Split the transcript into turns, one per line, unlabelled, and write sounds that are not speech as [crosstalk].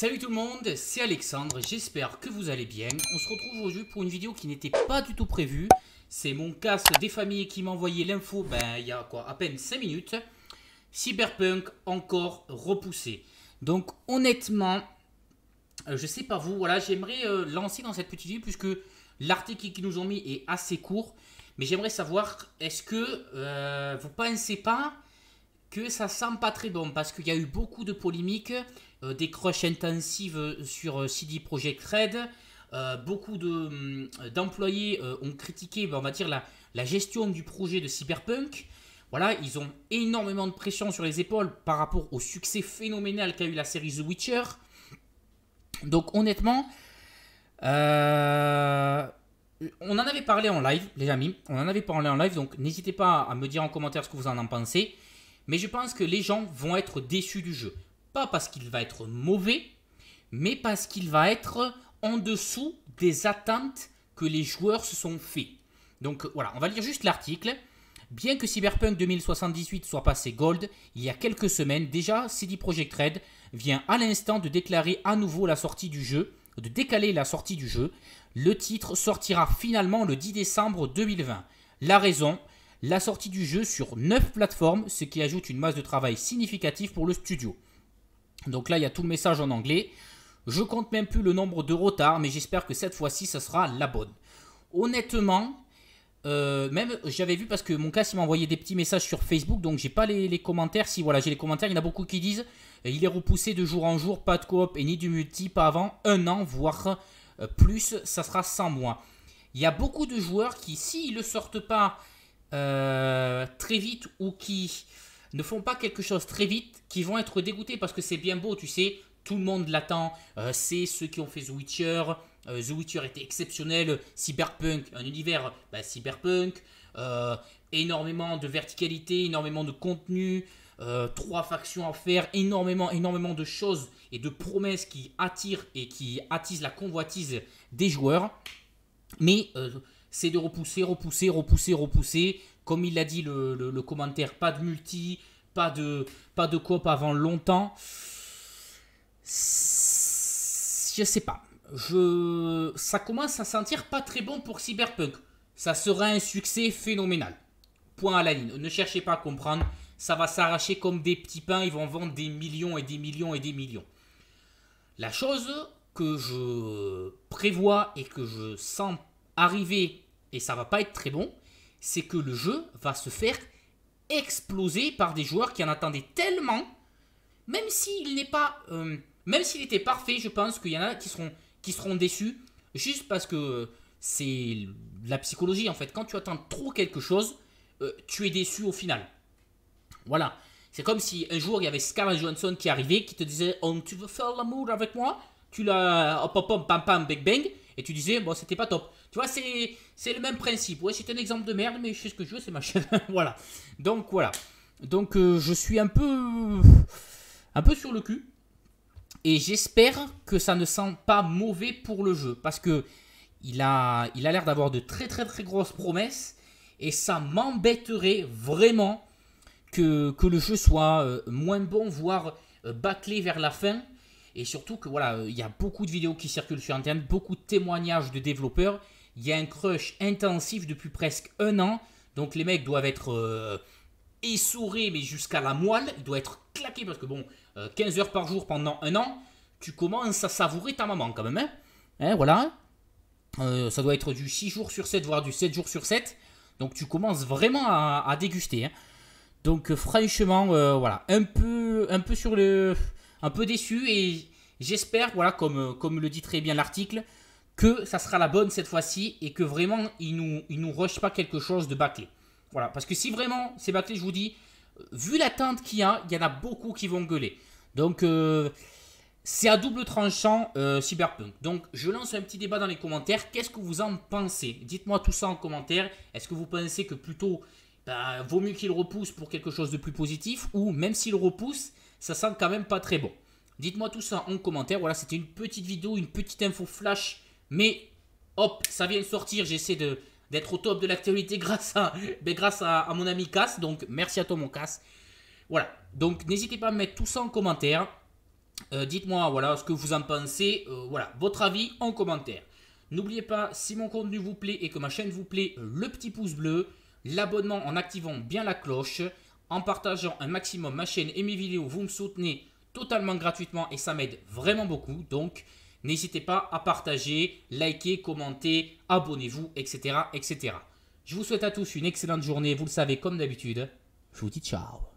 Salut tout le monde, c'est Alexandre, j'espère que vous allez bien. On se retrouve aujourd'hui pour une vidéo qui n'était pas du tout prévue. C'est mon casse des familles qui m'a envoyé l'info ben, il y a quoi, à peine 5 minutes. Cyberpunk encore repoussé. Donc honnêtement, euh, je sais pas vous, voilà, j'aimerais euh, lancer dans cette petite vidéo puisque l'article qu'ils nous ont mis est assez court. Mais j'aimerais savoir, est-ce que euh, vous pensez pas que ça sent pas très bon parce qu'il y a eu beaucoup de polémiques, euh, des crushs intensives sur euh, CD Projekt Red. Euh, beaucoup hum, d'employés ont critiqué, ben, on va dire, la, gestion du projet de Cyberpunk. Voilà, ils ont énormément de pression sur les épaules par rapport au succès phénoménal qu'a eu la série The Witcher. Donc honnêtement, on en avait parlé en live, les amis. On en avait parlé en live, donc n'hésitez pas à me dire en commentaire ce que vous en pensez mais je pense que les gens vont être déçus du jeu. Pas parce qu'il va être mauvais, mais parce qu'il va être en dessous des attentes que les joueurs se sont faites. Donc voilà, on va lire juste l'article. Bien que Cyberpunk 2078 soit passé gold il y a quelques semaines, déjà CD Projekt Red vient à l'instant de déclarer à nouveau la sortie du jeu, de décaler la sortie du jeu. Le titre sortira finalement le 10 décembre 2020. La raison, la sortie du jeu sur 9 plateformes, ce qui ajoute une masse de travail significative pour le studio. Donc là, il y a tout le message en anglais. Je compte même plus le nombre de retards, mais j'espère que cette fois-ci, ça sera la bonne. Honnêtement, euh, même j'avais vu parce que mon cas, il m'a envoyé des petits messages sur Facebook, donc j'ai pas les, commentaires. Si voilà, j'ai les commentaires, il y en a beaucoup qui disent euh, il est repoussé de jour en jour, pas de coop et ni du multi, pas avant un an, voire euh, plus, ça sera sans mois. Il y a beaucoup de joueurs qui, s'ils ne le sortent pas euh, très vite ou qui ne font pas quelque chose très vite, qui vont être dégoûtés parce que c'est bien beau, tu sais, tout le monde l'attend. Euh, c'est ceux qui ont fait The Witcher. Euh, The Witcher était exceptionnel. Cyberpunk, un univers bah, cyberpunk. énormément de verticalité, énormément de contenu. trois factions à faire, énormément, énormément de choses et de promesses qui attirent et qui attisent la convoitise des joueurs. Mais c'est de repousser, repousser, repousser, repousser. Comme il l'a dit le, commentaire, pas de multi, pas de, pas de coop avant longtemps. Je sais pas. Je... Ça commence à sentir pas très bon pour Cyberpunk. Ça sera un succès phénoménal. Point à la ligne. Ne cherchez pas à comprendre. Ça va s'arracher comme des petits pains. Ils vont vendre des millions et des millions et des millions. La chose que je prévois et que je sens arriver, et ça va pas être très bon, c'est que le jeu va se faire exploser par des joueurs qui en attendaient tellement, même s'il n'est pas, euh, même s'il était parfait, je pense qu'il y en a qui seront, qui seront déçus juste parce que c'est la psychologie en fait. Quand tu attends trop quelque chose, euh, tu es déçu au final. Voilà. C'est comme si un jour il y avait Scarlett johnson qui arrivait, qui te disait on oh, Tu veux faire l'amour avec moi tu l'as hop hop pam pam bang bang et tu disais bon c'était pas top. Tu vois c'est c'est le même principe. Ouais c'est un exemple de merde mais je sais ce que je veux c'est ma chaîne. [laughs] voilà. Donc voilà. Donc euh, je suis un peu un peu sur le cul et j'espère que ça ne sent pas mauvais pour le jeu parce que il a il a l'air d'avoir de très très très grosses promesses et ça m'embêterait vraiment que, que, le jeu soit euh, moins bon voire euh, bâclé vers la fin et surtout que voilà, euh, il y a beaucoup de vidéos qui circulent sur Internet, beaucoup de témoignages de développeurs. Il y a un crush intensif depuis presque un an. Donc les mecs doivent être euh, mais jusqu'à la moelle. Ils doivent être claqués parce que bon, 15 euh, heures par jour pendant un an, tu commences à savourer ta maman quand même. Hein. Hein, voilà. Euh, ça doit être du 6 jours sur 7, voire du 7 jours sur 7. Donc tu commences vraiment à, déguster. Hein. Donc franchement, voilà, un peu, un peu sur le un peu déçu et j'espère, voilà, comme, comme le dit très bien l'article, que ça sera la bonne cette fois-ci et que vraiment il nous, nous rushent pas quelque chose de bâclé. Voilà, parce que si vraiment c'est bâclé, je vous dis, vu l'attente qu'il y a, il y en a beaucoup qui vont gueuler. Donc euh, c'est à double tranchant euh, Cyberpunk. Donc je lance un petit débat dans les commentaires. Qu'est-ce que vous en pensez Dites-moi tout ça en commentaire. Est-ce que vous pensez que plutôt bah, vaut mieux qu'il repousse pour quelque chose de plus positif, ou même s'il repousse, ça sent quand même pas très bon. Dites-moi tout ça en commentaire. Voilà, c'était une petite vidéo, une petite info flash, mais hop, ça vient de sortir. J'essaie de d'être au top de l'actualité [laughs] grâce à, ben, grâce à, mon ami Cass. Donc merci à toi mon Cass. Voilà. Donc n'hésitez pas à mettre tout ça en commentaire. Euh, dites-moi voilà ce que vous en pensez. Euh, voilà votre avis en commentaire. N'oubliez pas si mon contenu vous plaît et que ma chaîne vous plaît, euh, le petit pouce bleu l'abonnement en activant bien la cloche, en partageant un maximum ma chaîne et mes vidéos, vous me soutenez totalement gratuitement et ça m'aide vraiment beaucoup. Donc n'hésitez pas à partager, liker, commenter, abonnez-vous, etc., etc. Je vous souhaite à tous une excellente journée, vous le savez comme d'habitude. Je vous dis ciao